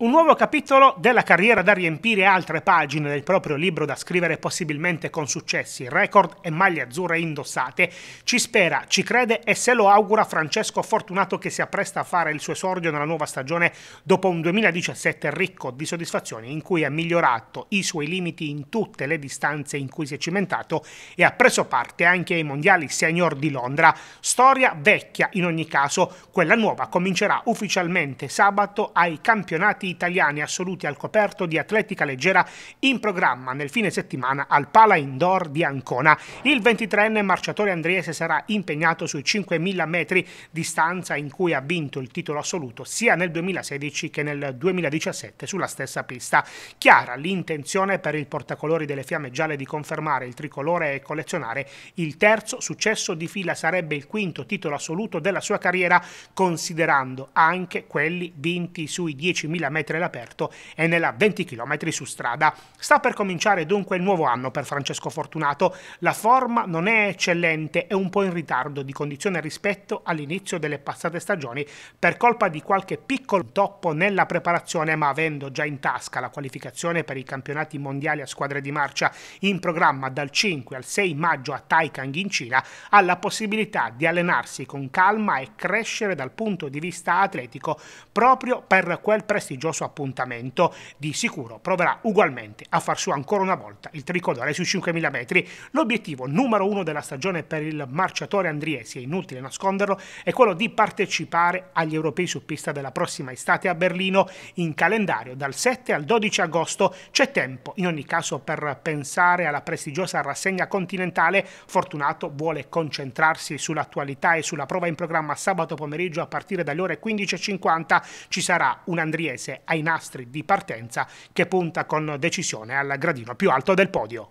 un nuovo capitolo della carriera da riempire altre pagine del proprio libro da scrivere possibilmente con successi, record e maglie azzurre indossate, ci spera, ci crede e se lo augura Francesco Fortunato che si appresta a fare il suo esordio nella nuova stagione dopo un 2017 ricco di soddisfazioni in cui ha migliorato i suoi limiti in tutte le distanze in cui si è cimentato e ha preso parte anche ai mondiali senior di Londra. Storia vecchia in ogni caso, quella nuova comincerà ufficialmente sabato ai campionati italiani assoluti al coperto di atletica leggera in programma nel fine settimana al Pala Indoor di Ancona. Il 23enne marciatore andriese sarà impegnato sui 5.000 metri distanza in cui ha vinto il titolo assoluto sia nel 2016 che nel 2017 sulla stessa pista. Chiara l'intenzione per il portacolori delle fiamme gialle di confermare il tricolore e collezionare il terzo successo di fila sarebbe il quinto titolo assoluto della sua carriera considerando anche quelli vinti sui 10.000 metri km all'aperto e nella 20 km su strada. Sta per cominciare dunque il nuovo anno per Francesco Fortunato. La forma non è eccellente, è un po' in ritardo di condizione rispetto all'inizio delle passate stagioni per colpa di qualche piccolo toppo nella preparazione, ma avendo già in tasca la qualificazione per i campionati mondiali a squadre di marcia in programma dal 5 al 6 maggio a Taikang in Cina, ha la possibilità di allenarsi con calma e crescere dal punto di vista atletico proprio per quel prestigioso prestigioso appuntamento, di sicuro proverà ugualmente a far su ancora una volta il tricolore sui 5.000 metri. L'obiettivo numero uno della stagione per il marciatore Andriesi, è inutile nasconderlo, è quello di partecipare agli europei su pista della prossima estate a Berlino in calendario dal 7 al 12 agosto. C'è tempo in ogni caso per pensare alla prestigiosa rassegna continentale. Fortunato vuole concentrarsi sull'attualità e sulla prova in programma sabato pomeriggio a partire dalle ore 15.50. Ci sarà un Andriese ai nastri di partenza che punta con decisione al gradino più alto del podio.